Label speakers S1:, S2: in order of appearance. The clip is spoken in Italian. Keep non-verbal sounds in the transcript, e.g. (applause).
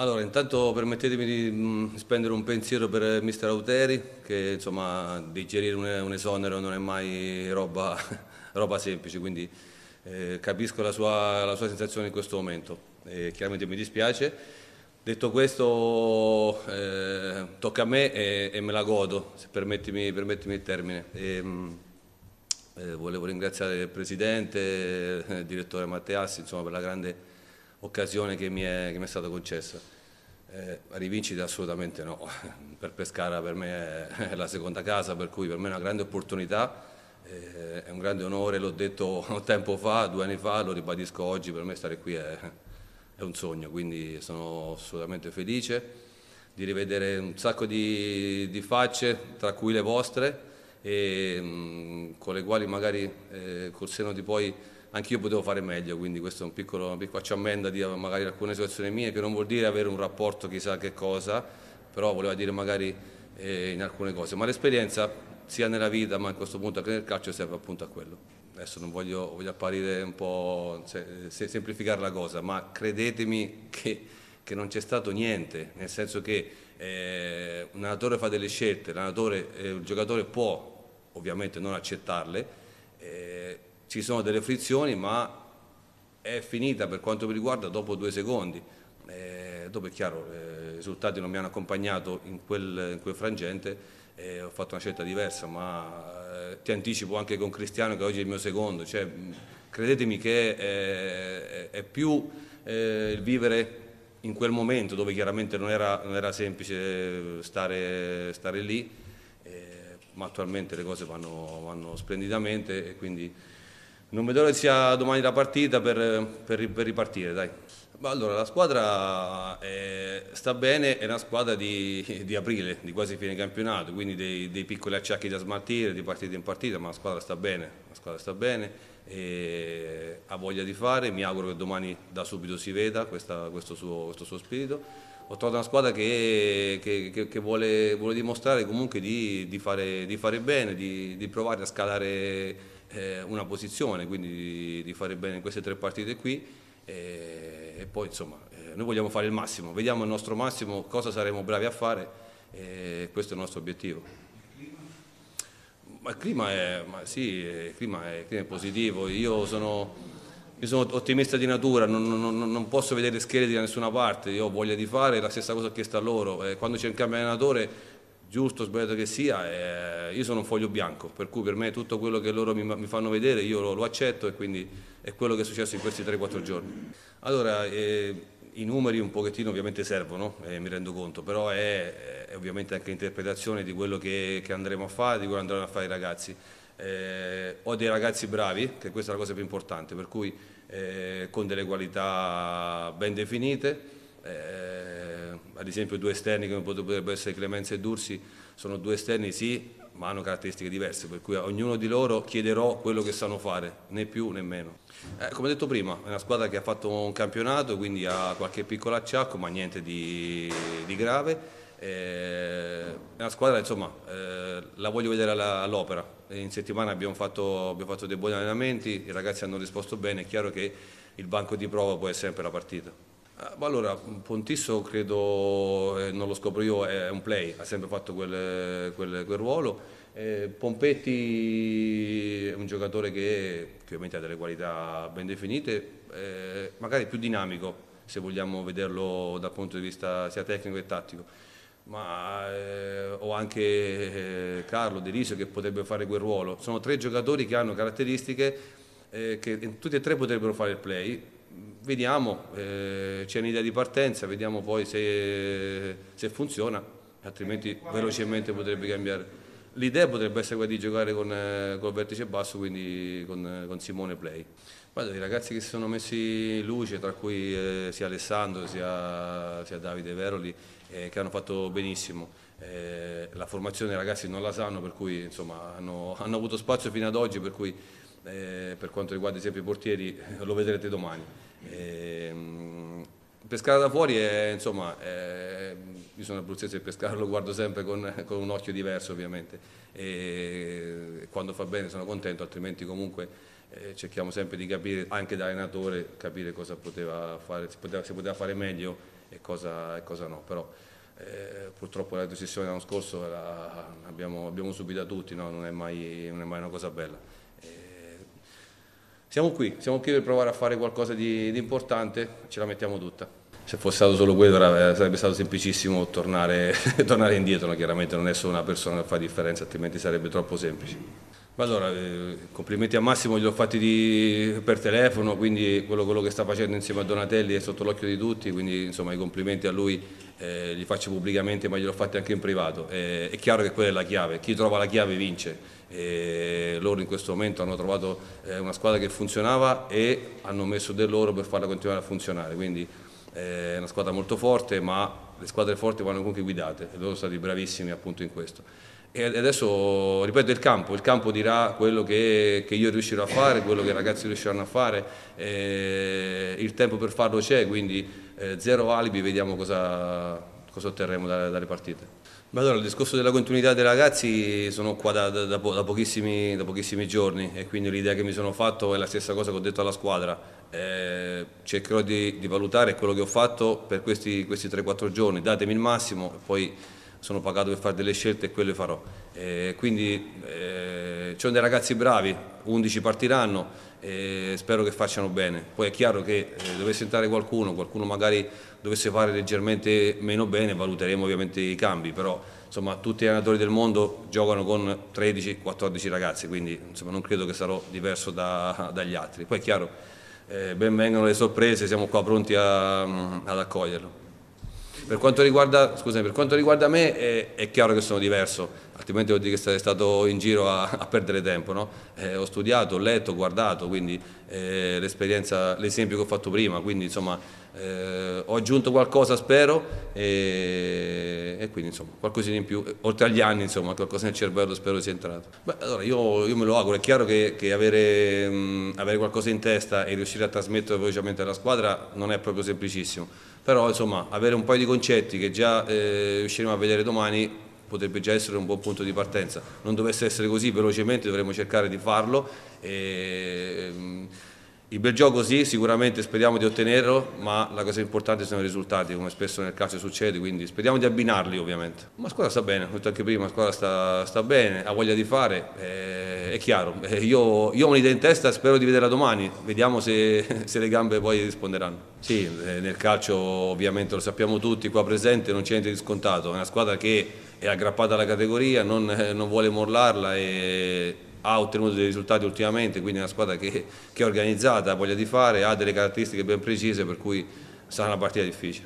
S1: Allora, intanto permettetemi di mm, spendere un pensiero per eh, mister Auteri, che insomma digerire un, esonero non è mai roba, (laughs) roba semplice, quindi eh, capisco la sua, la sua, sensazione in questo momento. Eh, chiaramente mi dispiace. Detto questo, eh, tocca a me e, e, me la godo, se permettimi, permettimi il termine. E, mm, eh, volevo ringraziare il Presidente, eh, il Direttore Matteassi, insomma, per la grande occasione che mi è, che mi è stata concessa. Eh, rivincita assolutamente no, (laughs) per Pescara per me è la seconda casa, per cui per me è una grande opportunità, eh, è un grande onore, l'ho detto (laughs) tempo fa, due anni fa, lo ribadisco oggi, per me stare qui è, è un sogno, quindi sono assolutamente felice di rivedere un sacco di, di facce, tra cui le vostre, e, mh, mm, con le quali magari eh, col seno di poi anch'io potevo fare meglio, quindi questo è un piccolo, una piccola ammenda di magari alcune situazioni mie, che non vuol dire avere un rapporto chissà che cosa, però voleva dire magari eh, in alcune cose. Ma l'esperienza sia nella vita, ma a questo punto anche nel calcio, serve appunto a quello. Adesso non voglio, voglio apparire un po', se, se, semplificare la cosa, ma credetemi che, che non c'è stato niente, nel senso che eh, un allenatore fa delle scelte, eh, il giocatore può ovviamente non accettarle, eh, ci sono delle frizioni ma è finita per quanto mi riguarda dopo due secondi. Eh, dopo è chiaro, eh, i risultati non mi hanno accompagnato in quel, in quel frangente e eh, ho fatto una scelta diversa, ma eh, ti anticipo anche con Cristiano che oggi è il mio secondo, cioè, credetemi che eh, è, è più eh, il vivere in quel momento dove chiaramente non era, non era semplice stare, stare lì, ma attualmente le cose vanno, vanno splendidamente e quindi... Non vedo che sia domani la partita per, per, per ripartire, dai. Allora, la squadra è, eh, sta bene, è una squadra di, di, aprile, di quasi fine campionato, quindi dei, dei, piccoli acciacchi da smaltire di partita in partita, ma la squadra sta bene, la squadra sta bene ha voglia di fare, mi auguro che domani da subito si veda questa, questo, suo, questo, suo, spirito. Ho trovato una squadra che, che, che, che vuole, vuole, dimostrare comunque di, di, fare, di fare, bene, di, di provare a scalare eh, una posizione, quindi di fare bene in queste tre partite qui eh, e, poi insomma eh, noi vogliamo fare il massimo, vediamo il nostro massimo, cosa saremo bravi a fare e questo è il nostro obiettivo. Ma il clima è, sì, il clima è, il clima è positivo, io sono... Io sono ottimista di natura, non, non, non, posso vedere schede da nessuna parte, io ho voglia di fare la stessa cosa che sta a loro. quando c'è un cambio allenatore giusto o sbagliato che sia, eh, io sono un foglio bianco, per cui per me tutto quello che loro mi, mi fanno vedere io lo, lo, accetto e quindi è quello che è successo in questi 3-4 giorni. Allora, eh, i numeri un pochettino ovviamente servono, eh, mi rendo conto, però è, è ovviamente anche interpretazione di quello che, che, andremo a fare, di quello che andranno a fare i ragazzi. Eh, ho dei ragazzi bravi, che questa è la cosa più importante, per cui eh, con delle qualità ben definite eh, ad esempio due esterni come potrebbero essere Clemenza e Dursi, sono due esterni sì, ma hanno caratteristiche diverse, per cui a ognuno di loro chiederò quello che sanno fare, né più né meno. Eh, come detto prima, è una squadra che ha fatto un campionato, quindi ha qualche piccolo acciacco, ma niente di, di grave. Eh, è una squadra, insomma, eh, la voglio vedere all'opera. In settimana abbiamo fatto, abbiamo fatto dei buoni allenamenti, i ragazzi hanno risposto bene, è chiaro che il banco di prova può essere sempre la partita. Eh, allora, Pontisso credo, eh, non lo scopro io, è un play, ha sempre fatto quel, quel, quel ruolo. Eh, Pompetti è un giocatore che, che, ovviamente ha delle qualità ben definite, magari più dinamico se vogliamo vederlo dal punto di vista sia tecnico che tattico. Ma eh, ho anche Carlo De Risio che potrebbe fare quel ruolo. Sono tre giocatori che hanno caratteristiche che tutti e tre potrebbero fare il play vediamo, eh, c'è un'idea di partenza, vediamo poi se, se funziona, altrimenti velocemente potrebbe cambiare. L'idea potrebbe essere quella di giocare con, eh, col vertice basso, quindi con, eh, con Simone Play. Guarda, i ragazzi che si sono messi in luce, tra cui eh, sia Alessandro sia, sia Davide Veroli, eh, che hanno fatto benissimo. Eh, la formazione i ragazzi non la sanno, per cui insomma, hanno, hanno avuto spazio fino ad oggi, per cui eh, per quanto riguarda ad esempio i portieri eh, lo vedrete domani. Eh, pescare da fuori è, insomma, è, io sono abruzzese e pescare lo guardo sempre con, con, un occhio diverso ovviamente e quando fa bene sono contento, altrimenti comunque eh, cerchiamo sempre di capire anche da allenatore capire cosa poteva fare, se poteva, se poteva fare meglio e cosa, e cosa no. Però, eh, purtroppo la decisione l'anno scorso era, abbiamo, abbiamo subito tutti, no? non, è mai, non, è mai, una cosa bella. Eh, siamo qui, siamo qui per provare a fare qualcosa di, di importante, ce la mettiamo tutta. Se fosse stato solo quello sarebbe stato semplicissimo tornare, (laughs) tornare indietro, no? chiaramente non è solo una persona che fa differenza, altrimenti sarebbe troppo semplice. Allora, eh, complimenti a Massimo, li ho fatti di, per telefono, quindi quello, quello, che sta facendo insieme a Donatelli è sotto l'occhio di tutti, quindi insomma i complimenti a lui eh, li faccio pubblicamente ma li ho fatti anche in privato. Eh, è chiaro che quella è la chiave, chi trova la chiave vince. Eh, loro in questo momento hanno trovato eh, una squadra che funzionava e hanno messo del loro per farla continuare a funzionare, quindi eh, è una squadra molto forte ma le squadre forti vanno comunque guidate e loro sono stati bravissimi appunto in questo. E adesso, ripeto, il campo, il campo dirà quello che, che, io riuscirò a fare, quello che i ragazzi riusciranno a fare, eh, il tempo per farlo c'è, quindi eh, zero alibi, vediamo cosa, cosa otterremo dalle, dalle partite. Ma allora, il discorso della continuità dei ragazzi sono qua da, da, da, pochissimi, da pochissimi, giorni e quindi l'idea che mi sono fatto è la stessa cosa che ho detto alla squadra. Eh, cercherò di, di, valutare quello che ho fatto per questi, questi 3-4 giorni, datemi il massimo e poi sono pagato per fare delle scelte e quelle farò. Eh, quindi eh, ci sono dei ragazzi bravi, 11 partiranno e spero che facciano bene. Poi è chiaro che eh, dovesse entrare qualcuno, qualcuno magari dovesse fare leggermente meno bene, valuteremo ovviamente i cambi, però insomma tutti gli allenatori del mondo giocano con 13-14 ragazzi, quindi insomma, non credo che sarò diverso da, dagli altri. Poi è chiaro, eh, ben vengano le sorprese, siamo qua pronti a, mm, ad accoglierlo. Per quanto riguarda, scusami, per quanto riguarda me è, è, chiaro che sono diverso, altrimenti vuol dire che sarei stato in giro a, a perdere tempo. No? Eh, ho studiato, ho letto, ho guardato, quindi eh, l'esperienza, l'esempio che ho fatto prima, quindi insomma eh, ho aggiunto qualcosa spero e, e, quindi insomma qualcosina in più, oltre agli anni insomma qualcosa nel cervello spero sia entrato. Beh, allora io, io me lo auguro, è chiaro che, che avere, mh, avere qualcosa in testa e riuscire a trasmetterlo velocemente alla squadra non è proprio semplicissimo però insomma avere un paio di concetti che già eh, riusciremo a vedere domani potrebbe già essere un buon punto di partenza. Non dovesse essere così velocemente dovremmo cercare di farlo. E, ehm, il bel gioco sì, sicuramente speriamo di ottenerlo, ma la cosa importante sono i risultati, come spesso nel calcio succede, quindi speriamo di abbinarli ovviamente. Ma la squadra sta bene, ho detto anche prima, la squadra sta, sta bene, ha voglia di fare, eh, è chiaro. Eh, io, io, ho un'idea in testa, spero di vederla domani, vediamo se, (laughs) se le gambe poi risponderanno. Sì, eh, nel calcio ovviamente lo sappiamo tutti, qua presente non c'è niente di scontato, è una squadra che è aggrappata alla categoria, non, eh, non vuole morlarla e ha ottenuto dei risultati ultimamente, quindi è una squadra che, che è organizzata, ha voglia di fare, ha delle caratteristiche ben precise per cui sarà una partita difficile.